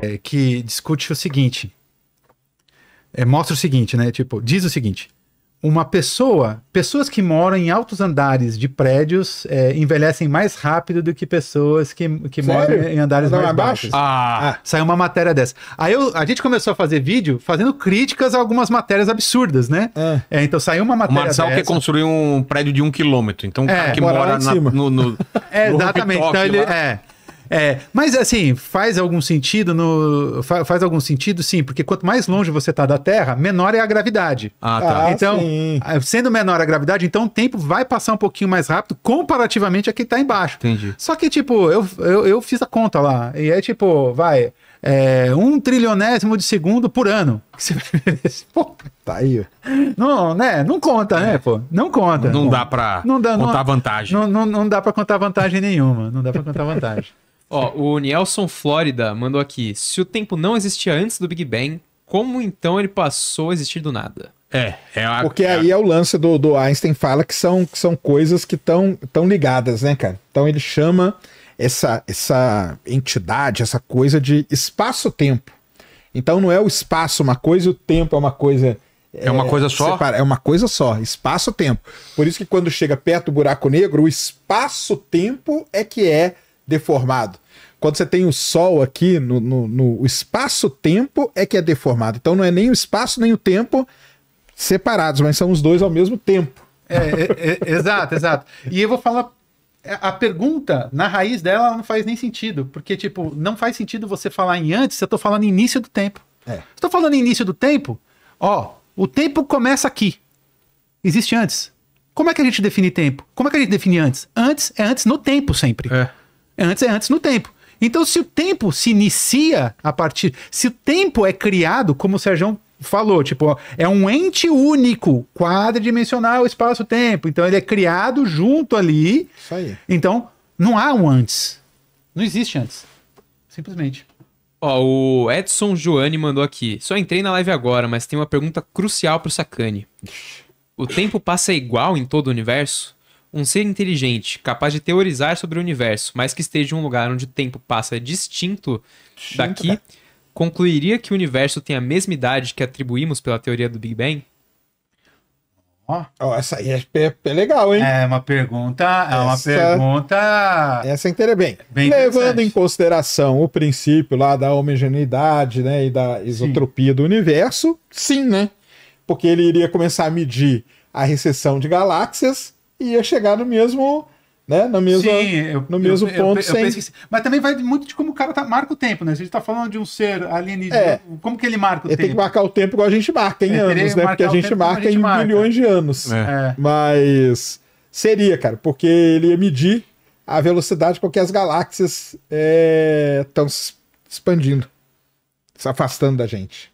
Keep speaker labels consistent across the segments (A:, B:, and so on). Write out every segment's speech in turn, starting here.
A: é, que discute o seguinte. É, mostra o seguinte, né? Tipo, diz o seguinte. Uma pessoa, pessoas que moram em altos andares de prédios é, envelhecem mais rápido do que pessoas que, que moram em andares mais, baixos. Ah, ah, saiu uma matéria dessa. Aí eu, a gente começou a fazer vídeo fazendo críticas a algumas matérias absurdas, né? É. é então saiu uma matéria. O Marçal dessa. quer construir
B: um prédio de um quilômetro. Então o é. cara que mora, mora na, no, no, é, no, Exatamente. Então ele, é,
A: é, mas assim, faz algum sentido no. Faz, algum sentido, sim, porque quanto mais longe você está da Terra, menor é a gravidade. Ah, tá. Ah, então, sim. Ah, sendo menor a gravidade, então o tempo vai passar um pouquinho mais rápido comparativamente a quem está embaixo. Entendi. Só que, tipo, eu, eu, eu fiz a conta lá. E é tipo, vai. É, um trilionésimo de segundo por ano. pô, tá aí. Não, né? Não conta, né, pô? Não conta. Não, não dá pra não dá, contar não, vantagem. Não, não, não dá pra contar vantagem nenhuma. Não dá pra contar vantagem.
C: Ó, o Nielson Flórida mandou aqui. Se o tempo não existia antes do Big Bang, como então ele passou a existir do nada? É, é a,
D: Porque é... aí é o lance do, do Einstein fala que são, que são coisas que estão tão ligadas, né, cara? Então ele chama essa, essa entidade, essa coisa de espaço-tempo. Então não é o espaço uma coisa e o tempo é uma coisa. É, é uma coisa só? Separa, é uma coisa só, espaço-tempo. Por isso que quando chega perto do buraco negro, o espaço-tempo é que é deformado. Quando você tem o Sol aqui no, no, no espaço-tempo é que é deformado. Então não é nem o espaço nem o tempo separados, mas são os dois ao mesmo tempo. É,
A: é, é, exato, exato. E eu vou falar. É, a pergunta, na raiz dela, ela não faz nem sentido. Porque, tipo, não faz sentido você falar em antes se eu tô falando início do tempo. É. Se eu tô falando início do tempo, ó, o tempo começa aqui. Existe antes. Como é que a gente define tempo? Como é que a gente define antes? Antes é antes no tempo sempre. É. É antes é antes no tempo. Então, se o tempo se inicia a partir. Se o tempo é criado, como o Sérgio falou, tipo, é um ente único, quadridimensional, espaço-tempo. Então, ele é criado junto ali. Isso aí. Então, não há um antes. Não existe antes. Simplesmente.
C: Ó, o Edson Joane mandou aqui. Só entrei na live agora, mas tem uma pergunta crucial pro Sacani. O tempo passa igual em todo o universo? Um ser inteligente, capaz de teorizar sobre o universo, mas que esteja em um lugar onde o tempo passa distinto, distinto daqui, cara. concluiria que o universo tem a mesma idade que atribuímos pela teoria do Big Bang?
D: Ó, oh, essa aí é,
A: é, é, legal, hein? É uma pergunta, é essa, uma
D: pergunta. Essa inteira é bem. bem Levando em consideração o princípio lá da homogeneidade, né, e da isotropia sim. do universo, sim, né? Porque ele iria começar a medir a recessão de galáxias e ia chegar no mesmo né? No mesmo, Sim, eu, no mesmo eu, ponto. Eu, sem...
A: Mas também vai muito de como o cara tá, marca o tempo, né? Se a gente tá falando de um ser alienígena, é. como que ele marca o ele tempo? Tem que
D: marcar o tempo igual a gente marca em anos, né? Porque a gente marca a gente em marca. milhões de anos. É. é. Mas seria, cara, porque ele ia medir a velocidade com que as galáxias estão é, se expandindo, se afastando da gente.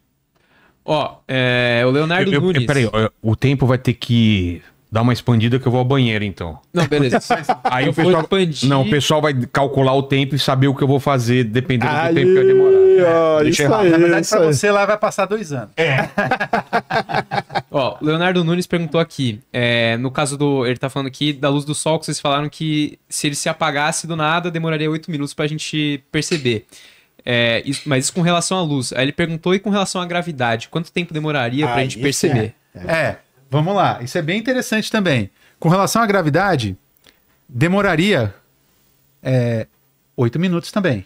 C: Ó, é, o Leonardo eu, Nunes. peraí,
B: o tempo vai ter que Dá uma expandida que eu vou ao banheiro, então.
C: Não, beleza. Aí eu o pessoal. Expandir. Não, o
B: pessoal vai calcular o tempo e saber o que eu vou fazer, dependendo aí, do tempo que vai demorar. Ó, é, Deixa isso aí,
C: Na
A: verdade, pra
B: aí. você lá vai passar dois anos. É.
C: ó, Leonardo Nunes perguntou aqui. É, no caso do. Ele tá falando aqui da luz do sol, que vocês falaram que se ele se apagasse do nada, demoraria oito minutos pra gente perceber. É, isso, mas isso com relação à luz. Aí ele perguntou e com relação à gravidade, quanto tempo demoraria ah, pra gente é. perceber?
A: é. é. Vamos lá, isso é bem interessante também. Com relação à gravidade, demoraria é, 8 minutos também.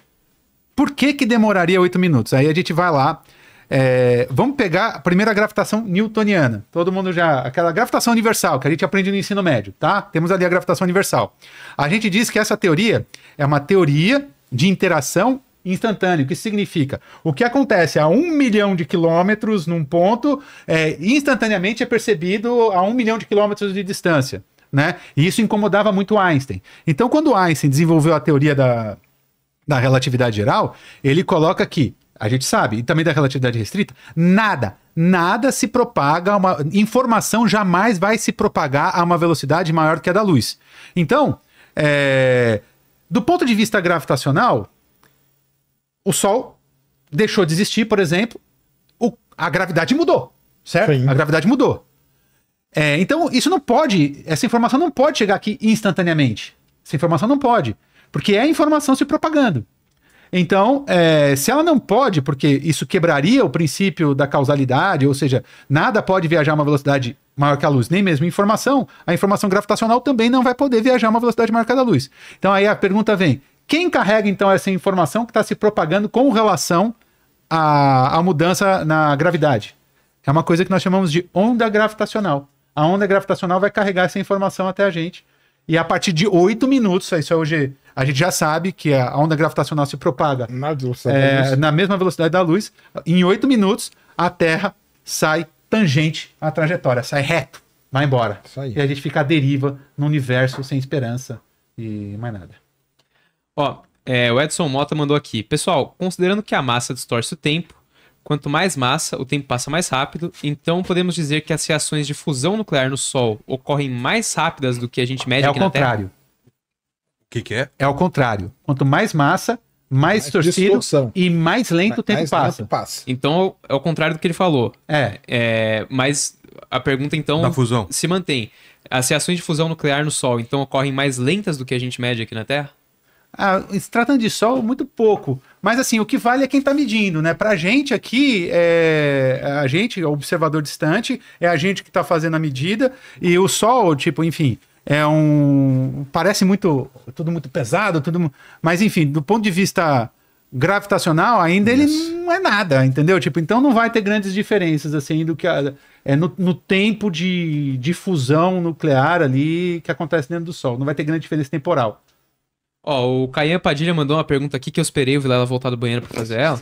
A: Por que, que demoraria 8 minutos? Aí a gente vai lá. É, vamos pegar a primeira gravitação newtoniana. Todo mundo já. Aquela gravitação universal que a gente aprende no ensino médio, tá? Temos ali a gravitação universal. A gente diz que essa teoria é uma teoria de interação instantâneo, que significa o que acontece a um milhão de quilômetros num ponto, é, instantaneamente é percebido a um milhão de quilômetros de distância. Né? E isso incomodava muito Einstein. Então, quando Einstein desenvolveu a teoria da, da relatividade geral, ele coloca que, a gente sabe, e também da relatividade restrita, nada, nada se propaga, uma informação jamais vai se propagar a uma velocidade maior que a da luz. Então, é, do ponto de vista gravitacional, o Sol deixou de existir, por exemplo, o, a gravidade mudou, certo? Sim. A gravidade mudou. É, então, isso não pode, essa informação não pode chegar aqui instantaneamente. Essa informação não pode, porque é a informação se propagando. Então, é, se ela não pode, porque isso quebraria o princípio da causalidade, ou seja, nada pode viajar a uma velocidade maior que a luz, nem mesmo informação, a informação gravitacional também não vai poder viajar a uma velocidade maior que a da luz. Então aí a pergunta vem: quem carrega, então, essa informação que está se propagando com relação à, à mudança na gravidade? É uma coisa que nós chamamos de onda gravitacional. A onda gravitacional vai carregar essa informação até a gente. E a partir de oito minutos, isso é hoje a gente já sabe que a onda gravitacional se propaga na, é, na mesma velocidade da luz. Em oito minutos, a Terra sai tangente à trajetória, sai reto, vai embora. E a gente fica à deriva no universo sem esperança e mais nada.
C: Ó, é, o Edson Mota mandou aqui. Pessoal, considerando que a massa distorce o tempo, quanto mais massa, o tempo passa mais rápido, então podemos dizer que as reações de fusão nuclear no Sol ocorrem mais rápidas do que a gente mede é aqui na Terra? É o contrário. O que, que, é? É o
A: contrário. Quanto mais massa, mais, mais distorcido distorção. e mais lento mais o tempo passa.
C: passa. Então é o contrário do que ele falou. É. é mas a pergunta então na fusão. se mantém. As reações de fusão nuclear no Sol, então, ocorrem mais lentas do que a gente mede aqui na Terra?
A: Ah, se tratando de sol, muito pouco. Mas assim, o que vale é quem está medindo, né? a gente aqui, é... a gente, o observador distante, é a gente que está fazendo a medida. E o sol, tipo, enfim, é um. Parece muito. Tudo muito pesado, tudo. Mas enfim, do ponto de vista gravitacional, ainda Isso. ele não é nada, entendeu? Tipo, então não vai ter grandes diferenças, assim, do que. A... É no, no tempo de, difusão fusão nuclear ali que acontece dentro do Sol. Não vai ter grande diferença temporal.
C: Ó, o Caian Padilha mandou uma pergunta aqui que eu esperei o Vilela voltar do banheiro para fazer ela.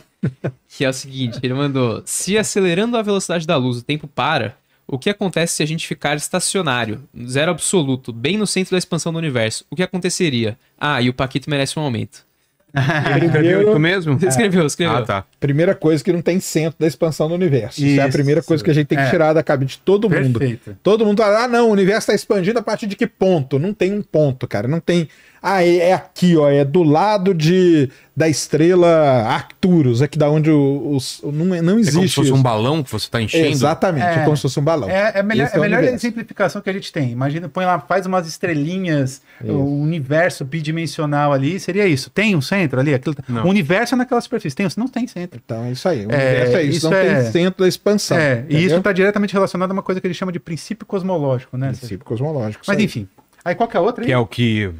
C: que é o seguinte: ele mandou: Se acelerando a velocidade da luz, o tempo para, o que acontece se a gente ficar estacionário, zero absoluto, bem no centro da expansão do universo? O que aconteceria? Ah, e o Paquito merece um aumento.
D: escreveu mesmo? Escreveu, escreveu. Ah, tá. Primeira coisa que não tem centro da expansão do universo. Isso, Isso é a primeira coisa que a gente tem que é. tirar da cabeça de todo mundo. Todo mundo fala, ah, não, o universo está expandindo a partir de que ponto? Não tem um ponto, cara. Não tem ah, é, é aqui, ó, é do lado de da estrela Arcturus, é que da onde os, não, é, não existe. É como se fosse isso. um
B: balão que você está
D: enchendo. Exatamente, é, é, como se fosse um balão. É, é melhor, é, é melhor
A: exemplificação que a gente tem. Imagina, põe lá, faz umas estrelinhas, isso. o universo bidimensional ali, seria isso. Tem um centro ali? Aquilo, tá o universo é naquela superfície, tem, não tem centro. Então é isso aí, o universo é isso, isso não tem centro da expansão. É, e isso está diretamente relacionado a uma coisa que ele chama de princípio cosmológico, né? Princípio cosmológico.
B: Mas enfim, Aí qual que é a outra? Aí? Que é o que.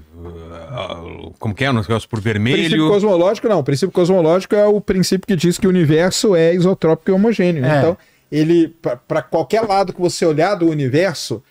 B: Ah, como que é? O negócio por vermelho. Princípio
D: cosmológico, não. O princípio cosmológico é o princípio que diz que o universo é isotrópico e homogêneo. É. Então, ele, para qualquer lado que você olhar do universo,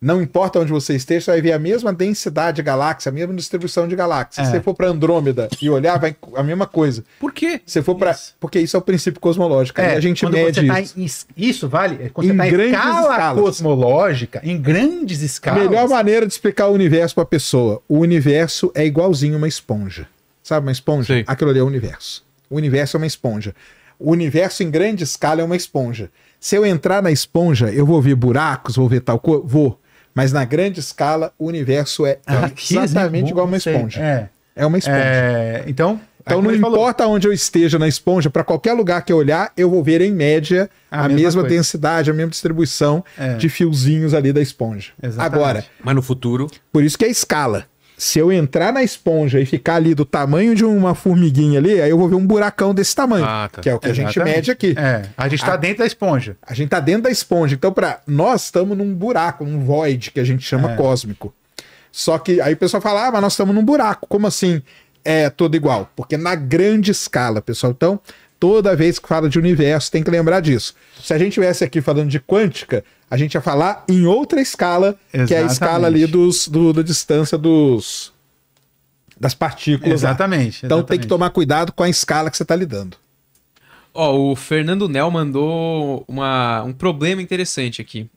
D: não importa onde você esteja, você vai ver a mesma densidade de galáxia, a mesma distribuição de galáxias. É. Se você for para Andrômeda e olhar, vai a mesma coisa. Por quê? Se for para porque isso é o princípio cosmológico. É, a gente quando mede você tá
A: isso. em, isso vale. É, quando em você tá grandes em escala escalas.
D: cosmológica, em grandes escalas. Melhor maneira de explicar o universo para a pessoa. O universo é igualzinho uma esponja. Sabe uma esponja? Sim. Aquilo ali é o universo. O universo é uma esponja. O universo em grande escala é uma esponja. Se eu entrar na esponja, eu vou ver buracos, vou ver tal coisa, vou. Mas na grande escala, o universo é ah, Aqui, né? exatamente igual uma esponja. É. é uma esponja. É... Então, então não importa falou. onde eu esteja na esponja, para qualquer lugar que eu olhar, eu vou ver em média a, a mesma, mesma densidade, a mesma distribuição é. de fiozinhos ali da esponja. Exatamente. Agora. Mas no futuro. Por isso que é escala se eu entrar na esponja e ficar ali do tamanho de uma formiguinha ali, aí eu vou ver um buracão desse tamanho, ah, tá. que é o que Exatamente. a gente mede aqui. É, a gente está dentro da esponja. A gente está dentro da esponja. Então, para nós estamos num buraco, num void, que a gente chama é. cósmico. Só que aí o pessoal fala, ah, mas nós estamos num buraco. Como assim é tudo igual? Porque na grande escala, pessoal. Então, toda vez que fala de universo, tem que lembrar disso. Se a gente estivesse aqui falando de quântica, a gente ia falar em outra escala, Exatamente. que é a escala ali dos, do, da distância dos das partículas. Exatamente, exatamente. Então tem que tomar cuidado com a escala que você está lidando.
C: Ó, oh, o Fernando Nel mandou uma, um problema interessante aqui.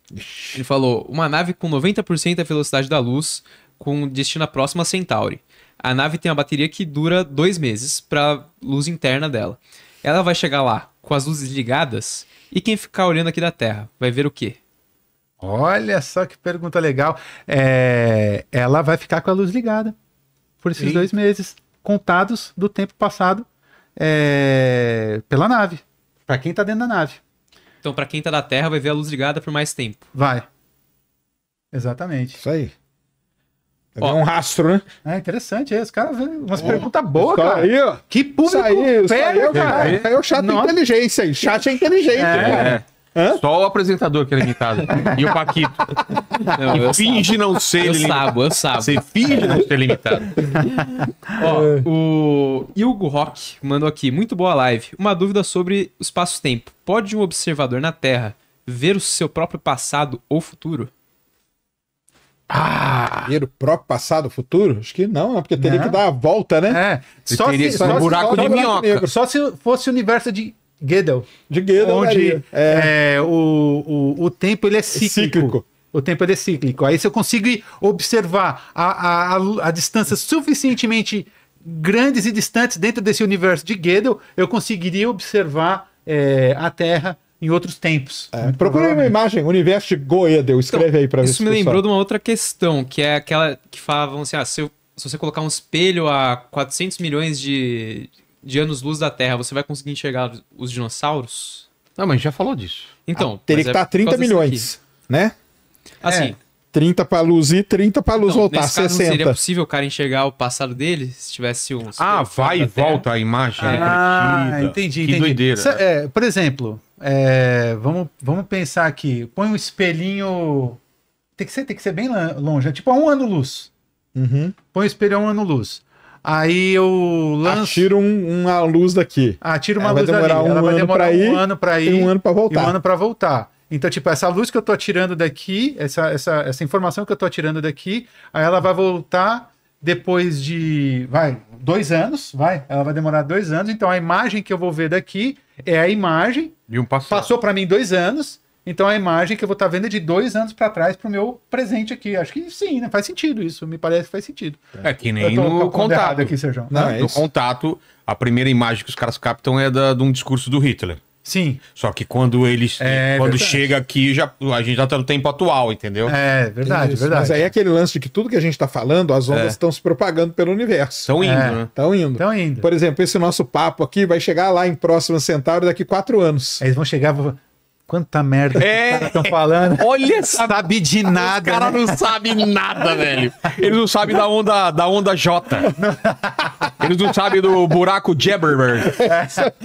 C: Ele falou: uma nave com 90% da velocidade da luz, com destino próximo a Centauri. A nave tem uma bateria que dura dois meses para luz interna dela. Ela vai chegar lá com as luzes ligadas e quem ficar olhando aqui da Terra vai ver o quê? Olha só que pergunta legal.
A: É, ela vai ficar com a luz ligada por esses Eita. dois meses, contados do tempo passado é, pela nave. Para quem tá dentro da nave.
C: Então, para quem tá da Terra, vai ver a luz ligada por mais tempo.
A: Vai. Exatamente. Isso aí. é um rastro, né? É interessante, é, os caras umas oh, perguntas boas, cara. Aí, ó. Que público isso aí, pega, isso aí, cara. é, o é chato Nossa. inteligência aí. Chat é inteligente, é, cara.
B: Hã? Só o apresentador que era limitado e o Paquito. Não, que finge sabo. não ser eu Sabo, eu sabo. Você finge não ser limitado.
C: Ó, o Hugo Rock mandou aqui. Muito boa live. Uma dúvida sobre espaço-tempo. Pode um observador na Terra ver o seu próprio passado ou futuro?
D: Ah! Ver o próprio passado, futuro? Acho que não, né? porque teria não. que dar a volta, né? É. Só teria se, só um buraco só de minhoca. Só se fosse o universo de Gödel. De Gödel, onde
A: é. É, o, o, o tempo ele é cíclico. cíclico. O tempo ele é cíclico. Aí se eu consigo observar a, a, a, a distância suficientemente grandes e distantes dentro desse universo de Gödel, eu conseguiria observar é, a Terra em outros
D: tempos. É, procure uma imagem, universo de Goedel, então, escreve então, aí para mim. Isso me lembrou de
C: uma outra questão, que é aquela que falavam assim, ah, se, eu, se você colocar um espelho a 400 milhões de, de anos-luz da Terra, você vai conseguir enxergar os dinossauros? Não, mas a gente já falou disso. Então, ah, teria que estar é 30 tá milhões, né? Assim, é.
D: 30 para luz e 30 para luz então, voltar, nesse caso, 60. seria
C: possível o cara enxergar o passado dele se tivesse um. Ah, vai e volta a imagem. Ah, entendi, que entendi. Doideira. Se, né?
A: é, por exemplo, é, vamos, vamos pensar aqui. Põe um espelhinho. Tem que ser, tem que ser bem longe, é tipo a um ano luz. Uhum. Põe o espelho a um ano luz. Aí eu lanço.
D: Tiro um, uma luz daqui. Ah, tiro uma Ela luz daqui. Um Ela vai demorar um ir, ano para ir. um ano para voltar. E um ano para voltar.
A: Então, tipo, essa luz que eu tô atirando daqui, essa, essa, essa informação que eu tô atirando daqui, aí ela vai voltar depois de, vai, dois anos, vai, ela vai demorar dois anos. Então, a imagem que eu vou ver daqui é a imagem. De um passado. Passou para mim dois anos. Então a imagem que eu vou estar tá vendo é de dois anos para trás para o meu presente aqui. Acho que sim, né? Faz sentido isso. Me parece que faz sentido. É que nem no contato. Aqui, Sérgio. Não, né? é no isso.
B: contato, a primeira imagem que os caras captam é da, de um discurso do Hitler. Sim. Só que quando eles é, quando verdade. chega aqui, já, a gente já tá no tempo atual, entendeu?
D: É, verdade, verdade. Mas aí é aquele lance de que tudo que a gente tá falando, as ondas é. estão é. se propagando pelo universo. Estão indo, é. né? Estão indo. Estão indo. Por exemplo, esse nosso papo aqui vai chegar lá em próxima Centauro daqui quatro anos. Eles vão chegar. Quanta merda é, que estão
A: falando. Olha, sabe de nada. O cara né? não sabe nada,
B: velho. Ele não sabe da onda, da onda J. Eles não sabem do
D: buraco Jabberberg,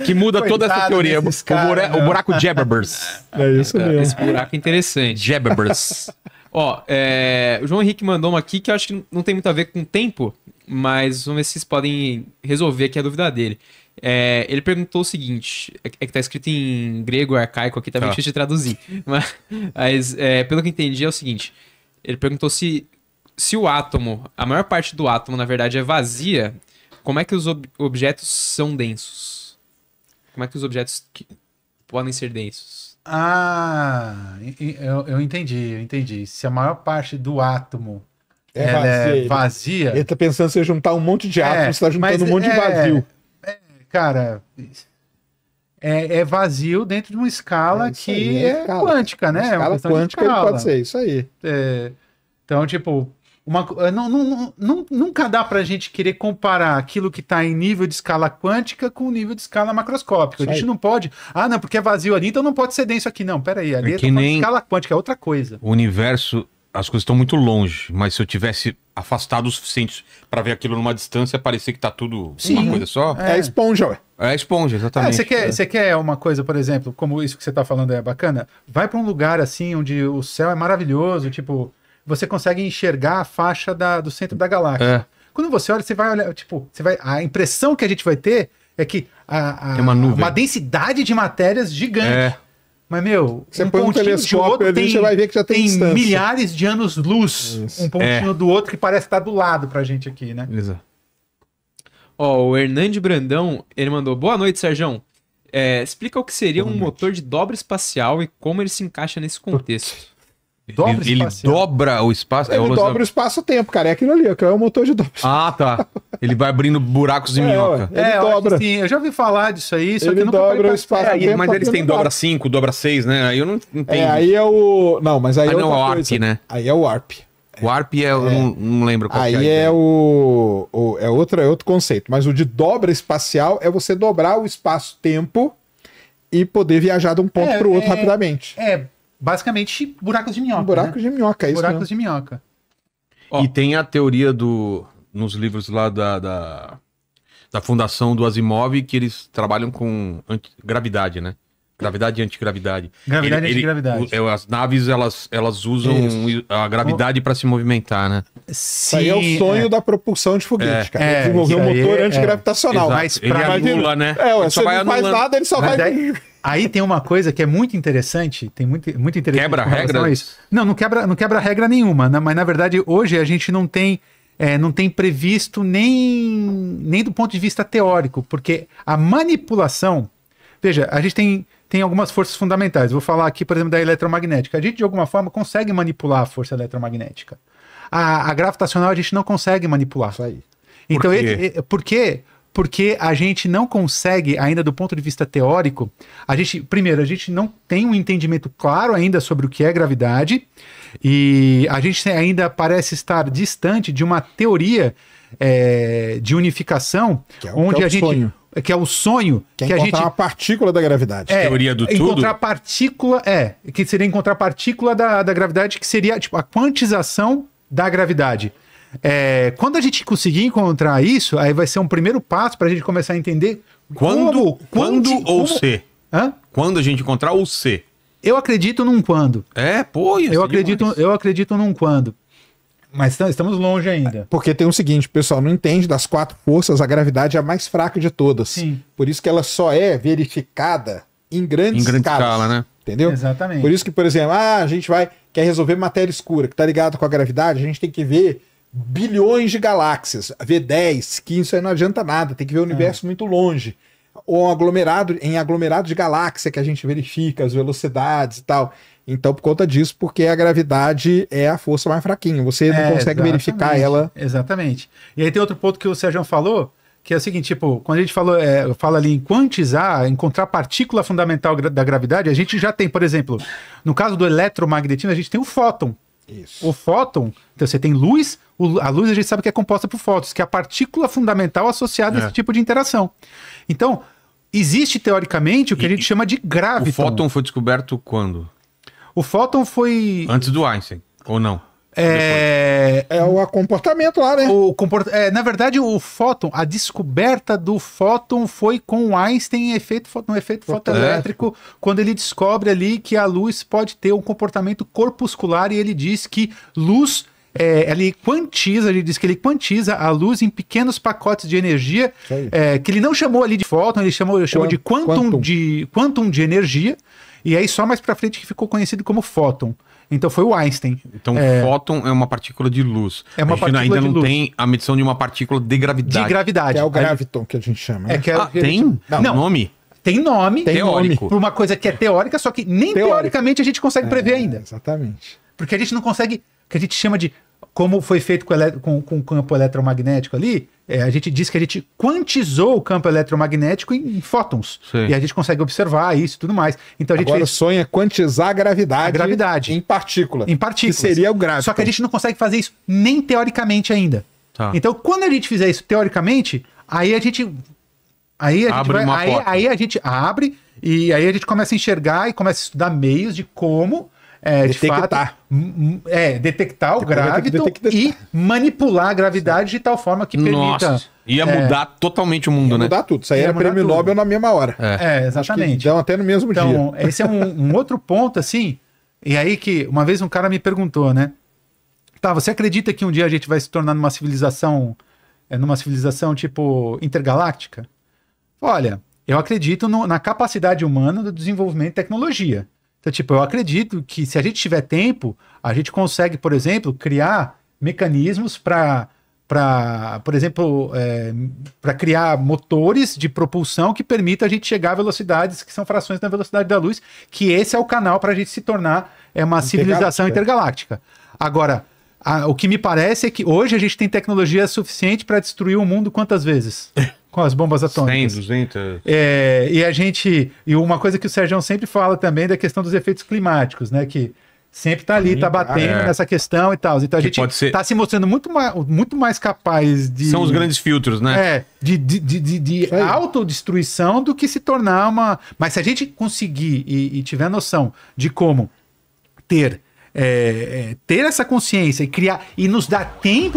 D: que muda Coitado toda essa teoria. Cara, o, o, né? buraco Jabberbers. É isso mesmo. Esse
C: buraco é interessante. Jabberbers. Ó, é, o João Henrique mandou uma aqui que eu acho que não tem muito a ver com tempo, mas vamos ver se vocês podem resolver aqui a dúvida dele. É, ele perguntou o seguinte: é, é, que tá escrito em grego arcaico aqui, tá meio tá. difícil de traduzir. Mas, mas é, pelo que entendi, é o seguinte: ele perguntou se, se o átomo, a maior parte do átomo, na verdade, é vazia, como é que os ob objetos são densos? Como é que os objetos que podem ser densos?
A: Ah, eu, eu entendi, eu entendi. Se a maior parte do átomo
D: é, é vazia, é vazia. Ele tá pensando se você juntar um monte de é, átomos, é, você tá juntando um monte de vazio cara,
A: é, é, vazio dentro de uma escala é que aí, é, é, escala. quântica, né? É uma escala uma quântica escala. pode ser, isso aí. É, então, tipo, uma, eh, não, não, não, nunca dá pra gente querer comparar aquilo que tá em nível de escala quântica com o nível de escala macroscópica. Isso a gente aí. não pode. Ah, não, porque é vazio ali, então não pode ser denso aqui. Não, peraí, ali é que nem escala quântica, é outra coisa.
B: O universo as coisas estão muito longe, mas se eu tivesse afastado o suficiente para ver aquilo numa distância, parecia que tá tudo Sim. uma coisa só. É, é esponja, ué. É esponja, exatamente. É, você
A: quer, é. quer uma coisa, por exemplo, como isso que você tá falando é bacana? Vai para um lugar assim onde o céu é maravilhoso, tipo, você consegue enxergar a faixa da, do centro da galáxia. É. Quando você olha, você vai olhar, tipo, você vai, a impressão que a gente vai ter é que a, a é uma, uma, densidade de matérias gigante. É. Mas, meu, você um põe um telescópio ali, tem, você vai ver que já tem, tem distância. milhares de anos-luz Isso. um pontinho é. do outro que parece estar do lado pra gente aqui, né? Exato.
C: Ó, o Hernande Brandão, ele mandou, boa noite, Sérgio. É, explica o que seria boa um noite. motor de dobra espacial e como ele se encaixa nesse contexto. Dobra ele, ele
B: dobra o espaço. É ele é o dobra o
D: espaço-tempo, cara. É aquilo ali, que é o motor de dobra.
B: Ah, tá. Ele vai abrindo buracos de é, minhoca. ele é, dobra.
A: Eu, sim, eu já ouvi falar disso aí, só ele que dobra o espaço-tempo. É, mas eles têm dobra
B: 5, dobra 6, né? Aí eu
D: não entendo. É, aí é o. Não, mas aí, aí ah, é é o ARP, coisa.
B: né? Aí é o
D: ARP. O ARP é, eu é. não, não, lembro qual aí é. Aí é o, o. é, outro, é outro conceito. Mas o de dobra espacial é você dobrar o espaço-tempo e poder viajar de um ponto para o outro rapidamente.
A: É basicamente buracos de minhoca. Buracos né? de minhoca, é isso. Buracos mesmo. de minhoca.
B: Oh. E tem a teoria do. nos livros lá da, da, da fundação do Asimov que eles trabalham com anti, gravidade, né? Gravidade e antigravidade. Gravidade e antigravidade. Ele, é, as naves, elas, elas usam isso. a gravidade para se movimentar, né? Sim,
D: isso aí é o sonho é. da propulsão de foguete, é, cara. É, desenvolver um motor é, é. antigravitacional.
B: Mas pra ele anula, né? É, ele só vai não faz nada, ele só mas vai... Daí...
A: É Aí tem uma coisa que é muito interessante, tem muito, muito interessante. Quebra regra? A isso. Não, não quebra, não quebra regra nenhuma, né? mas na verdade hoje a gente não tem, é, não tem previsto nem, nem do ponto de vista teórico, porque a manipulação. Veja, a gente tem, tem algumas forças fundamentais. Vou falar aqui, por exemplo, da eletromagnética. A gente, de alguma forma, consegue manipular a força eletromagnética. A, a gravitacional a gente não consegue manipular. Isso aí. Então, por quê? Ele, ele, porque porque a gente não consegue, ainda do ponto de vista teórico, a gente, primeiro, a gente não tem um entendimento claro ainda sobre o que é gravidade, e a gente ainda parece estar distante de uma teoria é, de unificação, é o, onde é a gente. Sonho. Que é o sonho que, é que a gente. partícula da gravidade.
B: É, teoria do encontrar tudo. Encontrar
A: partícula, é. Que seria encontrar partícula da, da gravidade, que seria tipo, a quantização da gravidade. É, quando a gente conseguir encontrar isso, aí vai ser um primeiro passo para a gente começar a entender quando, como, quando ou como... se.
B: Hã? Quando a gente encontrar ou se.
A: Eu
D: acredito num
A: quando. É, pô, é eu acredito, demais. eu acredito num quando.
D: Mas estamos longe ainda. Porque tem o seguinte, pessoal, não entende das quatro forças, a gravidade é a mais fraca de todas. Sim. Por isso que ela só é verificada em grandes em grande escalas, escala, né?
C: Entendeu? Exatamente. Por
D: isso que, por exemplo, ah, a gente vai quer resolver matéria escura, que está ligada com a gravidade, a gente tem que ver bilhões de galáxias, V10, que isso aí não adianta nada, tem que ver o é. universo é. muito longe. Ou aglomerado, em aglomerado de galáxia que a gente verifica as velocidades e tal. Então, por conta disso, porque a gravidade é a força mais fraquinha, você não é, consegue verificar ela.
A: Exatamente. E aí tem outro ponto que o Sérgio falou, que é o seguinte, tipo, quando a gente falou, é, fala ali em quantizar, encontrar partícula fundamental da gravidade, a gente já tem, por exemplo, no caso do eletromagnetismo, a gente tem o fóton, isso. O fóton, então você tem luz, o, a luz a gente sabe que é composta por fótons, que é a partícula fundamental associada é. a esse é. tipo de interação. Então, existe teoricamente o que e, a gente chama de graviton. O fóton
B: foi descoberto quando?
A: O fóton foi.
B: Antes do Einstein, ou não?
A: É... é o comportamento lá, né? O comport... É, na verdade, o fóton, a descoberta do fóton foi com Einstein em efeito, no efeito fotoelétrico, é. quando ele descobre ali que a luz pode ter um comportamento corpuscular e ele diz que luz é, ele quantiza, ele diz que ele quantiza a luz em pequenos pacotes de energia, é, que ele não chamou ali de fóton, ele chamou, chamou Quant, de quantum, quantum, de quantum de energia, e aí só mais para frente que ficou conhecido como fóton. Então foi o Einstein.
B: Então é... fóton é uma partícula de luz. É uma a gente partícula ainda de não luz. tem a medição de uma partícula de gravidade. De
A: gravidade. É o graviton que a gente chama. Né? É que é ah, o... tem? Não. não. Nome? Tem nome. Tem teórico. Por Uma coisa que é teórica, só que nem teórico. teoricamente a gente consegue é, prever ainda. Exatamente. Porque a gente não consegue... que a gente chama de... Como foi feito com, ele, com, com o campo eletromagnético ali, é, a gente diz que a gente quantizou o campo eletromagnético em, em fótons. Sim. E a gente consegue observar isso e tudo mais. Então a gente Agora fez... o sonho é quantizar a gravidade, a gravidade em partícula. Em partículas. Que seria o gráfico. Só que a gente não consegue fazer isso nem teoricamente ainda. Tá. Então quando a gente fizer isso teoricamente, aí a gente aí a gente vai, aí, aí a gente abre e aí a gente começa a enxergar e começa a estudar meios de como é, detectar. de fato, é, detectar o grávido detectar. e manipular a gravidade Sim. de tal forma que Nossa, permita. Ia é. mudar
B: totalmente o mundo, ia né? Mudar
A: tudo. Isso aí era prêmio tudo. Nobel na mesma hora. É, é exatamente. Então, até no mesmo então, dia. Então, esse é um, um outro ponto, assim. E aí que uma vez um cara me perguntou, né? Tá, você acredita que um dia a gente vai se tornar numa civilização, é, numa civilização tipo intergaláctica? Olha, eu acredito no, na capacidade humana do desenvolvimento de tecnologia. Então, tipo, eu acredito que se a gente tiver tempo, a gente consegue, por exemplo, criar mecanismos para para, por exemplo, é, para criar motores de propulsão que permita a gente chegar a velocidades que são frações da velocidade da luz, que esse é o canal para a gente se tornar é, uma civilização intergaláctica. Agora, a, o que me parece é que hoje a gente tem tecnologia suficiente para destruir o mundo quantas vezes? com as bombas
B: atômicas. 100, 200.
A: É, e a gente. E uma coisa que o Sérgio sempre fala também da questão dos efeitos climáticos, né? Que sempre está ali, está é. batendo é. nessa questão e tal. Então a que gente está ser... Tá se mostrando muito mais, muito mais capaz de. São os grandes filtros, né? É, de, de, de, de, de autodestruição do que se tornar uma. Mas se a gente conseguir e, e tiver noção de como ter. É, é ter essa consciência e criar e nos dar tempo